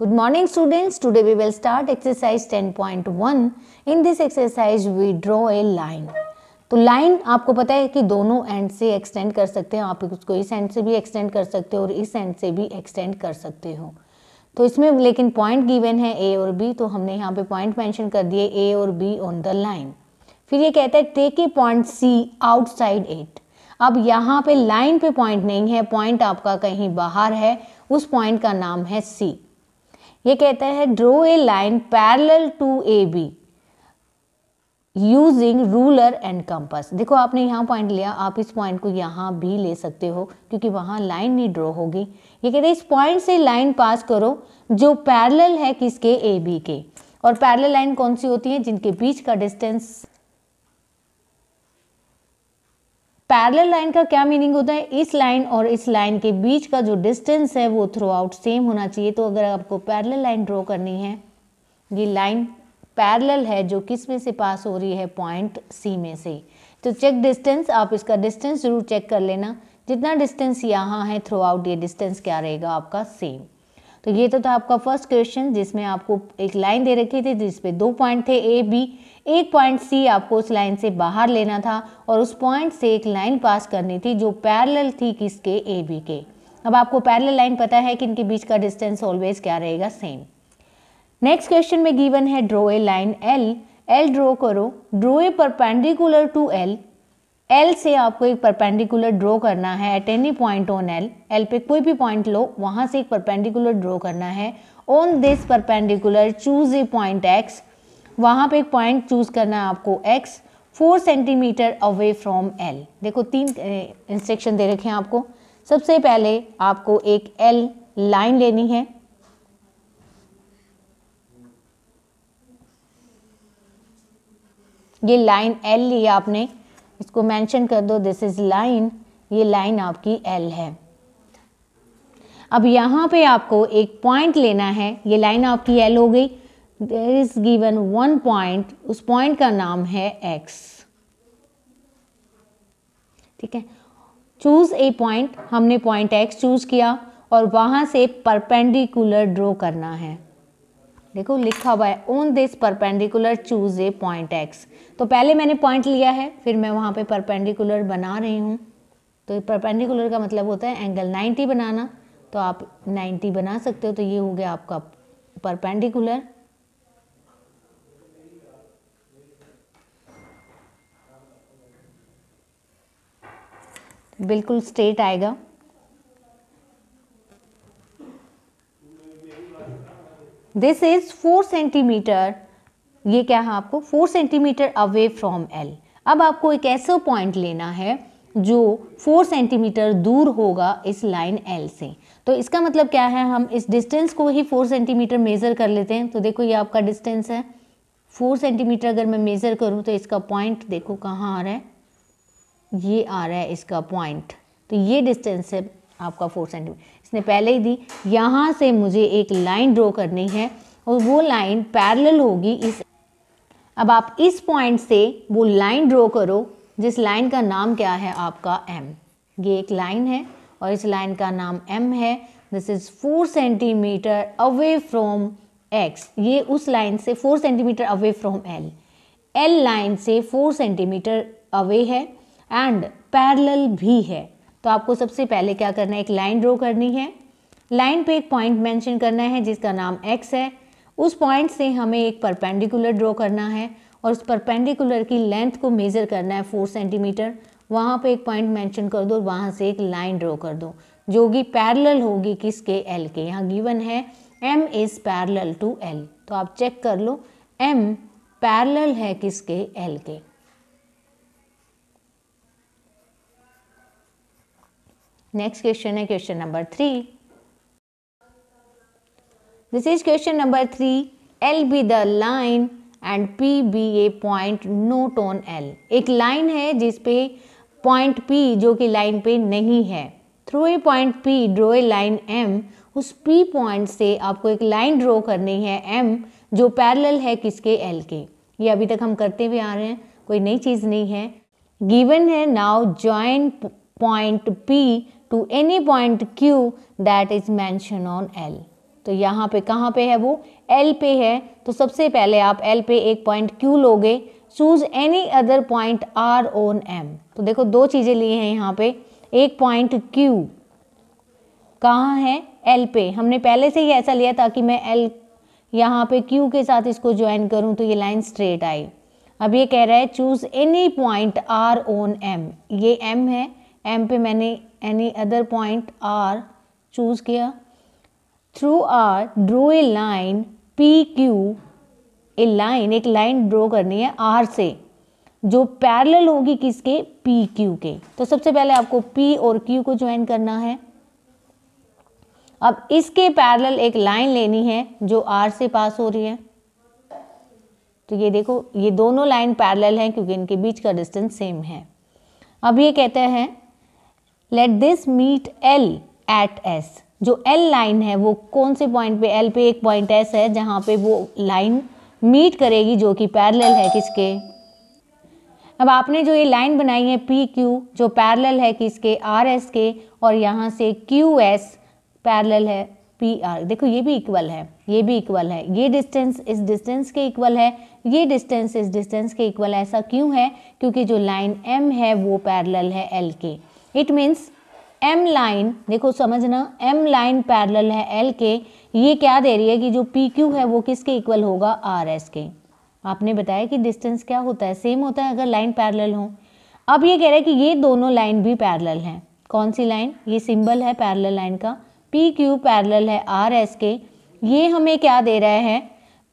Good morning students. Today we will start exercise 10.1. In this exercise we draw a line. तो line आपको पता है कि दोनों एंड से एक्सटेंड कर सकते हैं आप उसको इस एंड से भी एक्सटेंड कर सकते हो और इस एंड से भी एक्सटेंड कर सकते हो तो इसमें लेकिन पॉइंट गिवन है ए और बी तो हमने यहाँ पे पॉइंट मेंशन कर दिए ए और बी ऑन द लाइन फिर ये कहता है take a point see outside it अब यहाँ पे लाइन पे पॉइंट नहीं है पॉइंट आपका कहीं बाहर है उस पॉइंट का नाम है सी ये कहता है draw a line parallel to A B using ruler and compass देखो आपने यहाँ पॉइंट लिया आप इस पॉइंट को यहाँ भी ले सकते हो क्योंकि वहाँ लाइन नहीं ड्रॉ होगी ये कहते हैं इस पॉइंट से लाइन पास करो जो पैरेलल है किसके ए बी के और पैरेलल लाइन कौन सी होती है जिनके बीच का डिस्टेंस पैरेलल लाइन का क्या मीनिंग होता है इस लाइन और इस लाइन के बीच का जो डिस्टेंस है वो थ्रू आउट सेम होना चाहिए तो अगर आपको पैरेलल लाइन ड्रॉ करनी है ये लाइन पैरेलल है जो किस में से पास हो रही है पॉइंट सी में से तो चेक डिस्टेंस आप इसका डिस्टेंस जरूर चेक कर लेना जितना डिस्टेंस यहाँ है थ्रू आउट ये डिस्टेंस क्या रहेगा आपका सेम तो ये तो था आपका फर्स्ट क्वेश्चन जिसमें आपको एक लाइन दे रखी थी जिसपे दो पॉइंट थे ए बी एक पॉइंट सी आपको उस लाइन से बाहर लेना था और उस पॉइंट से एक लाइन पास करनी थी जो पैरेलल थी किसके ए बी के अब आपको पैरेलल लाइन पता है कि इनके बीच का डिस्टेंस ऑलवेज क्या रहेगा सेम नेक्स्ट क्वेश्चन में गिवन है draw a line L L draw करो draw a perpendicular to L L से आपको एक परपेंडिकुलर ड्रॉ करना है at any point on L L पे कोई भी पॉइंट लो वहां से एक परपेंडिकुलर ड्रॉ करना है on this perpendicular choose a point X वहां पे एक पॉइंट चूज करना है आपको X four centimetre away from L देखो तीन इंस्ट्रक्शन दे रखे हैं आपको सबसे पहले आपको एक एल लाइन लेनी है ये लाइन एल लिया आपने इसको मेंशन कर दो दिस इज़ लाइन ये लाइन आपकी एल है अब यहाँ पे आपको एक पॉइंट लेना है ये लाइन आपकी एल हो गई there is given one point उस पॉइंट का नाम है एक्स ठीक है चूज़ ए पॉइंट हमने पॉइंट एक्स चूज़ किया और वहां से परपेंडिकुलर ड्रॉ करना है देखो लिखा हुआ है on this perpendicular choose a point X तो पहले मैंने पॉइंट लिया है फिर मैं वहाँ पे परपेंडिकुलर बना रही हूँ तो परपेंडिकुलर का मतलब होता है एंगल 90 बनाना तो आप 90 बना सकते हो तो ये हो गया आपका परपेंडिकुलर बिल्कुल स्ट्रेट आएगा दिस इज फोर सेंटीमीटर ये क्या है आपको four centimetre away from L अब आपको एक ऐसा पॉइंट लेना है जो फोर सेंटीमीटर दूर होगा इस लाइन एल से तो इसका मतलब क्या है हम इस डिस्टेंस को ही फोर सेंटीमीटर मेज़र कर लेते हैं तो देखो ये आपका डिस्टेंस है फोर सेंटीमीटर अगर मैं मेज़र करूँ तो इसका पॉइंट देखो कहाँ आ रहा है ये आ रहा है इसका पॉइंट तो ये डिस्टेंस है आपका फोर सेंटीमीटर इसने पहले ही दी यहाँ से मुझे एक लाइन ड्रॉ करनी है और वो लाइन पैरल होगी इस अब आप इस पॉइंट से वो लाइन ड्रॉ करो जिस लाइन का नाम क्या है आपका एम ये एक लाइन है और इस लाइन का नाम एम है this is four centimetre away from X ये उस लाइन से four centimetre away from L L line से फोर सेंटीमीटर अवे है एंड पैरेलल भी है तो आपको सबसे पहले क्या करना है एक लाइन ड्रॉ करनी है लाइन पे एक पॉइंट मेंशन करना है जिसका नाम एक्स है उस पॉइंट से हमें एक परपेंडिकुलर ड्रॉ करना है और उस परपेंडिकुलर की लेंथ को मेज़र करना है फोर सेंटीमीटर वहाँ पे एक पॉइंट मेंशन कर दो वहाँ से एक लाइन ड्रॉ कर दो जो कि पैरल होगी किसके एल के यहाँ गिवन है M is parallel to L तो आप चेक कर लो एम पैरल है किसके एल के नेक्स्ट क्वेश्चन है question number three this is question number three L be the line and P be a point not on L एक line है जिस पे पॉइंट पी जो कि लाइन पे नहीं है through a point P draw a line M उस पी पॉइंट से आपको एक लाइन ड्रॉ करनी है एम जो पैरेलल है किसके एल के ये अभी तक हम करते हुए आ रहे हैं कोई नई चीज़ नहीं है गिवन है now join point P to any point Q that is mention on L तो यहाँ पे कहाँ पे है वो एल पे है तो सबसे पहले आप एल पे एक पॉइंट क्यू लोगे choose any other point R on M तो देखो दो चीज़ें ली हैं यहाँ पे एक पॉइंट क्यू कहाँ है एल पे हमने पहले से ही ऐसा लिया ताकि मैं एल यहाँ पे क्यू के साथ इसको ज्वाइन करूँ तो ये लाइन स्ट्रेट आई अब ये कह रहा है choose any point R on M ये एम है एम पे मैंने any other point R choose किया through R draw a line P Q a line एक लाइन ड्रॉ करनी है आर से जो पैरेलल होगी किसके पी क्यू के तो सबसे पहले आपको पी और क्यू को ज्वाइन करना है अब इसके पैरेलल एक लाइन लेनी है जो आर से पास हो रही है तो ये देखो ये दोनों लाइन पैरेलल हैं क्योंकि इनके बीच का डिस्टेंस सेम है अब ये कहते हैं let this meet L at S जो एल लाइन है वो कौन से पॉइंट पे एल पे एक पॉइंट ऐसा है जहाँ पे वो लाइन मीट करेगी जो कि पैरेलल है किसके अब आपने जो ये लाइन बनाई है पी क्यू जो पैरेलल है किसके आर एस के और यहाँ से क्यू एस पैरेलल है पी आर देखो ये भी इक्वल है ये भी इक्वल है ये डिस्टेंस इस डिस्टेंस के इक्वल है ये डिस्टेंस इस डिस्टेंस के इक्वल ऐसा क्यों है क्योंकि जो लाइन एम है वो पैरेलल है एल के इट मीन्स एम लाइन देखो समझना एम लाइन पैरेलल है एल के ये क्या दे रही है कि जो पी क्यू है वो किसके इक्वल होगा आर एस के आपने बताया कि डिस्टेंस क्या होता है सेम होता है अगर लाइन पैरेलल हो अब ये कह रहा है कि ये दोनों लाइन भी पैरेलल हैं कौन सी लाइन ये सिंबल है पैरेलल लाइन का पी क्यू पैरल है आर एस के ये हमें क्या दे रहा है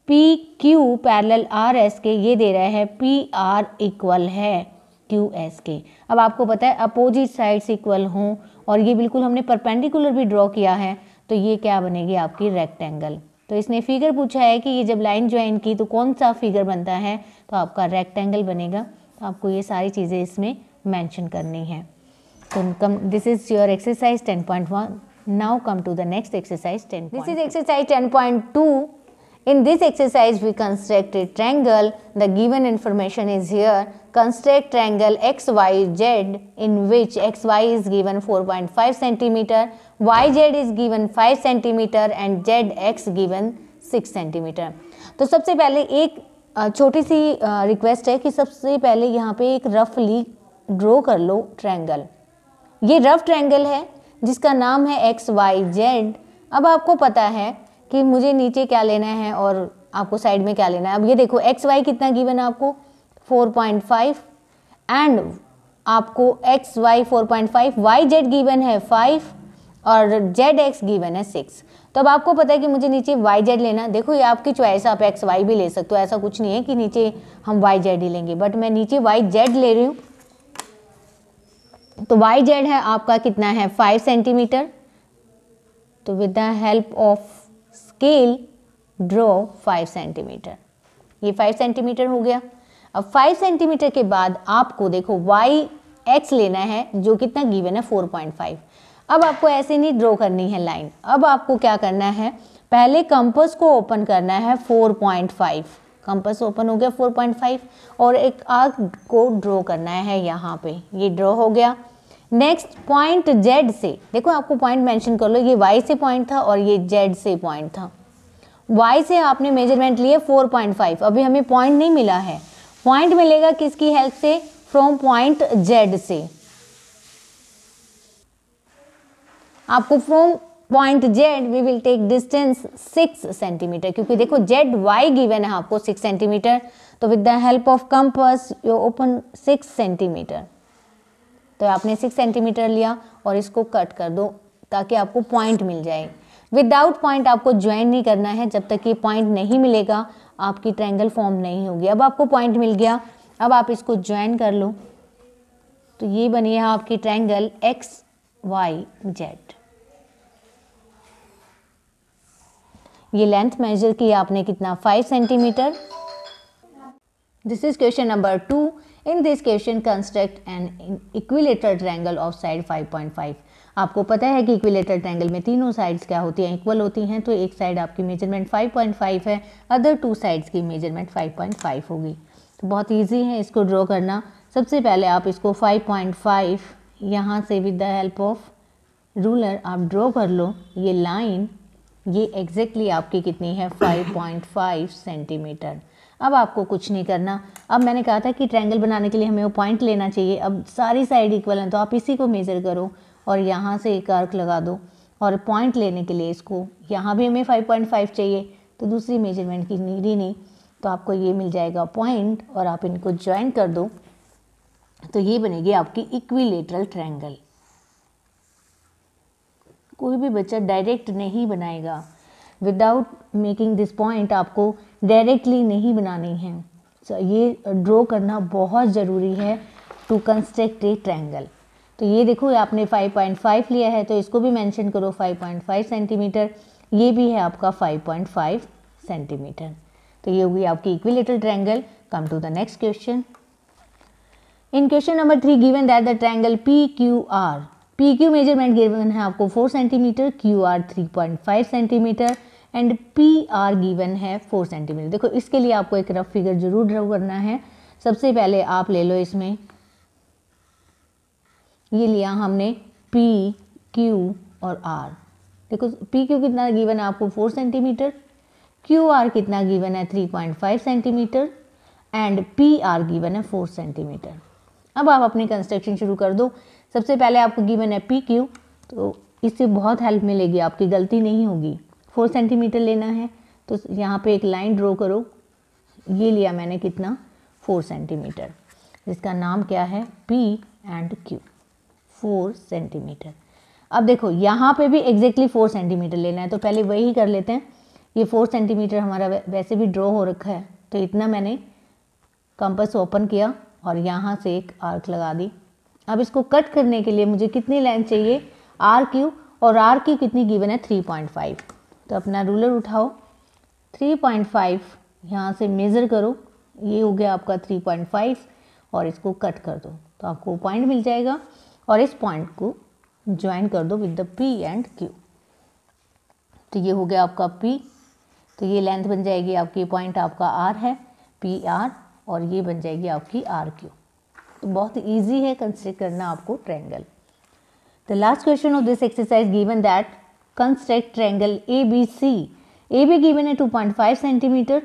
P Q parallel R S के ये दे रहा है पी आर इक्वल है क्यू एस के अब आपको पता है अपोजिट साइड्स इक्वल हों और ये बिल्कुल हमने परपेंडिकुलर भी ड्रॉ किया है तो ये क्या बनेगी आपकी रेक्टेंगल तो इसने फिगर पूछा है कि ये जब लाइन ज्वाइन की तो कौन सा फिगर बनता है तो आपका रेक्टेंगल बनेगा तो आपको ये सारी चीज़ें इसमें मैंशन करनी है तो come this is your exercise ten point one now come to the next exercise ten this is exercise ten point two In this exercise, we construct a triangle. The given information is here. Construct triangle XYZ in which XY is given 4.5 cm, YZ is given 5 cm and ZX given 6 cm. तो सबसे पहले एक छोटी सी request है कि सबसे पहले यहाँ पे एक रफली ड्रॉ कर लो ट्रायंगल ये रफ ट्रायंगल है जिसका नाम है एक्स वाई जेड अब आपको पता है कि मुझे नीचे क्या लेना है और आपको साइड में क्या लेना है अब ये देखो एक्स वाई कितना गिवन है आपको 4.5 एंड आपको X Y five Y Z given है 5 और जेड एक्स गिवन है 6 तो अब आपको पता है कि मुझे नीचे वाई जेड लेना देखो ये आपकी चॉइस आप एक्स वाई भी ले सकते हो ऐसा कुछ नहीं है कि नीचे हम वाई जेड ही लेंगे बट मैं नीचे वाई जेड ले रही हूँ तो वाई जेड है आपका कितना है फाइव सेंटीमीटर तो with the help of scale draw five centimetre ये फाइव सेंटीमीटर हो गया अब फाइव सेंटीमीटर के बाद आपको देखो वाई एक्स लेना है जो कितना गिवन है फोर पॉइंट फाइव अब आपको ऐसे नहीं ड्रॉ करनी है लाइन अब आपको क्या करना है पहले कंपस को ओपन करना है four point five compass open हो गया फोर पॉइंट फाइव और एक आग को ड्रॉ करना है यहाँ पे ये ड्रॉ हो गया नेक्स्ट पॉइंट जेड से देखो आपको पॉइंट मेंशन कर लो ये वाई से पॉइंट था और ये जेड से पॉइंट था वाई से आपने मेजरमेंट लिए 4.5 अभी हमें पॉइंट नहीं मिला है पॉइंट मिलेगा किसकी हेल्प से फ्रॉम पॉइंट जेड से आपको from point Z we will take distance 6 centimetre क्योंकि देखो जेड वाई गिवन है आपको सिक्स सेंटीमीटर तो with the help of compass you open six centimetre तो आपने सिक्स सेंटीमीटर लिया और इसको कट कर दो ताकि आपको पॉइंट मिल जाए विदाउट पॉइंट आपको ज्वाइन नहीं करना है जब तक ये पॉइंट नहीं मिलेगा आपकी ट्रैंगल फॉर्म नहीं होगी अब आपको पॉइंट मिल गया अब आप इसको ज्वाइन कर लो तो ये बनी है आपकी ट्रैंगल एक्स वाई जेड ये लेंथ मेजर की आपने कितना five centimetre this is question number two in this question construct an equilateral triangle of side five point five आपको पता है कि इक्विलेटर ट्रैंगल में तीनों साइड्स क्या होती हैं इक्वल होती हैं तो एक साइड आपकी मेजरमेंट 5.5 है अदर टू साइड्स की मेजरमेंट 5.5 होगी तो बहुत इजी है इसको ड्रॉ करना सबसे पहले आप इसको 5.5 पॉइंट यहाँ से with the help of ruler आप ड्रॉ कर लो ये लाइन ये एग्जैक्टली exactly आपकी कितनी है 5.5 सेंटीमीटर अब आपको कुछ नहीं करना अब मैंने कहा था कि ट्रैंगल बनाने के लिए हमें वो पॉइंट लेना चाहिए अब सारी साइड इक्वल हैं तो आप इसी को मेज़र करो और यहाँ से एक आर्क लगा दो और पॉइंट लेने के लिए इसको यहाँ भी हमें 5.5 चाहिए तो दूसरी मेजरमेंट की नीड ही नहीं तो आपको ये मिल जाएगा पॉइंट और आप इनको ज्वाइन कर दो तो ये बनेगी आपकी लेटरल ट्रायंगल कोई भी बच्चा डायरेक्ट नहीं बनाएगा विदाउट मेकिंग दिस पॉइंट आपको डायरेक्टली नहीं बनानी है so, ये ड्रॉ करना बहुत ज़रूरी है टू कंस्ट्रक्ट ए ट्रैंगल तो ये देखो आपने 5.5 लिया है तो इसको भी मेंशन करो 5.5 सेंटीमीटर ये भी है आपका 5.5 सेंटीमीटर तो ये होगी आपकी equilateral triangle come to the next question in question number three given that the triangle P Q R P Q measurement given है आपको 4 centimetre Q R three centimetre and P R given है 4 centimetre देखो इसके लिए आपको एक rough figure जरूर draw करना है सबसे पहले आप ले लो इसमें ये लिया हमने पी क्यू और आर देखो पी क्यू कितना गिवन है आपको फोर सेंटीमीटर क्यू आर कितना गिवन है three point five centimetre and P R given है फोर सेंटीमीटर अब आप अपनी कंस्ट्रक्शन शुरू कर दो सबसे पहले आपको गिवन है पी क्यू तो इससे बहुत हेल्प मिलेगी आपकी गलती नहीं होगी फोर सेंटीमीटर लेना है तो यहाँ पे एक लाइन ड्रॉ करो ये लिया मैंने कितना फोर सेंटीमीटर इसका नाम क्या है P and Q four centimetre अब देखो यहाँ पे भी एग्जैक्टली फोर सेंटीमीटर लेना है तो पहले वही कर लेते हैं ये फोर सेंटीमीटर हमारा वैसे भी ड्रॉ हो रखा है तो इतना मैंने कंपस ओपन किया और यहाँ से एक आर्क लगा दी अब इसको कट करने के लिए मुझे कितनी लेंथ चाहिए आर क्यू और आर की कितनी गिवन है थ्री पॉइंट फाइव तो अपना रूलर उठाओ थ्री पॉइंट फाइव यहाँ से मेज़र करो ये हो गया आपका थ्री पॉइंट फाइव और इसको कट कर दो तो आपको पॉइंट मिल जाएगा और इस पॉइंट को ज्वाइन कर दो with the P and Q तो ये हो गया आपका पी तो ये लेंथ बन जाएगी आपकी पॉइंट आपका आर है पी आर और ये बन जाएगी आपकी आर क्यू तो बहुत ईजी है कंस्ट्रक्ट करना आपको triangle the last question of this exercise given that construct triangle A B C A B given है two point five centimetre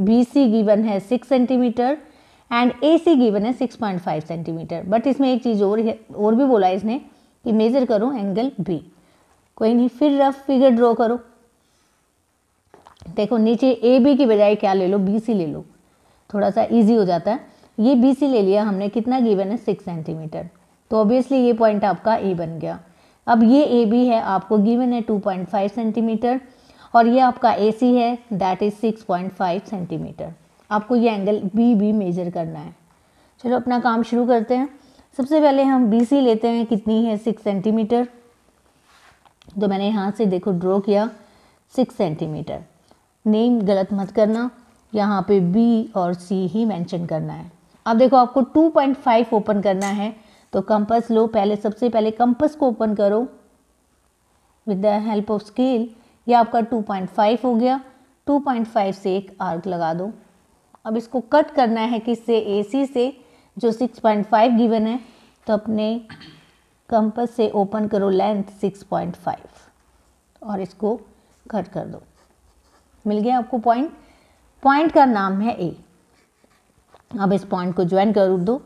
B C given है six centimetre and A C given है six point five centimetre but इसमें एक चीज़ और है और भी बोला इसने कि मेज़र करो एंगल बी कोई नहीं फिर रफ फिगर ड्रॉ करो देखो नीचे ए बी की बजाय क्या ले लो बी सी ले लो थोड़ा सा इजी हो जाता है ये बी सी ले लिया हमने कितना गिवन है सिक्स सेंटीमीटर तो ऑब्वियसली ये पॉइंट आपका ए बन गया अब ये ए बी है आपको गिवन है टू पॉइंट फाइव सेंटीमीटर और ये आपका ए सी है that is six point five centimetre आपको ये एंगल बी बी मेजर करना है चलो अपना काम शुरू करते हैं सबसे पहले हम बी सी लेते हैं कितनी है सिक्स सेंटीमीटर तो मैंने यहाँ से देखो ड्रॉ किया सिक्स सेंटीमीटर नेम गलत मत करना यहाँ पे बी और सी ही मेंशन करना है अब देखो आपको 2.5 ओपन करना है तो कंपस लो पहले सबसे पहले कंपस को ओपन करो with the help of scale ये आपका 2.5 हो गया 2.5 से एक आर्क लगा दो अब इसको कट करना है किससे ए सी से जो 6.5 गिवन है तो अपने कंपस से ओपन करो लेंथ 6.5 और इसको कट कर दो मिल गया आपको पॉइंट पॉइंट का नाम है ए अब इस पॉइंट को ज्वाइन कर दो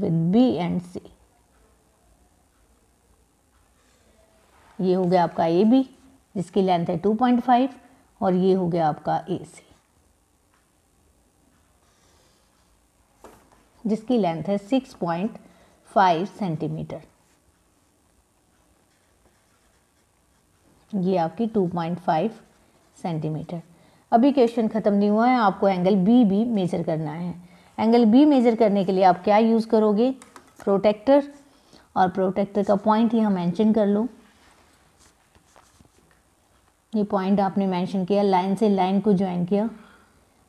विद बी एंड सी ये हो गया आपका ए बी जिसकी लेंथ है 2.5 और ये हो गया आपका ए सी जिसकी लेंथ है 6.5 सेंटीमीटर ये आपकी 2.5 सेंटीमीटर अभी क्वेश्चन ख़त्म नहीं हुआ है आपको एंगल बी भी मेजर करना है एंगल बी मेजर करने के लिए आप क्या यूज़ करोगे प्रोटेक्टर और प्रोटेक्टर का पॉइंट यहाँ मेंशन कर लो ये पॉइंट आपने मेंशन किया लाइन से लाइन को ज्वाइन किया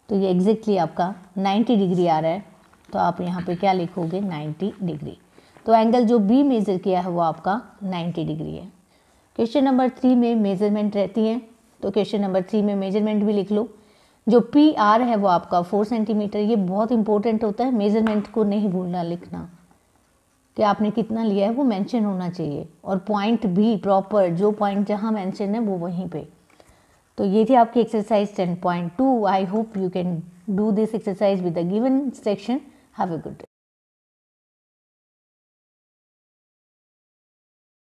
तो ये एग्जैक्टली आपका 90 डिग्री आ रहा है तो आप यहाँ पे क्या लिखोगे 90 डिग्री तो एंगल जो बी मेज़र किया है वो आपका 90 डिग्री है क्वेश्चन नंबर थ्री में मेजरमेंट रहती है तो क्वेश्चन नंबर थ्री में मेजरमेंट भी लिख लो जो पी आर है वो आपका फोर सेंटीमीटर ये बहुत इंपॉर्टेंट होता है मेजरमेंट को नहीं भूलना लिखना कि आपने कितना लिया है वो मेंशन होना चाहिए और पॉइंट भी प्रॉपर जो पॉइंट जहाँ मेंशन है वो वहीं पे तो ये थी आपकी exercise ten point two I hope you can do this exercise with the given section Have a good day.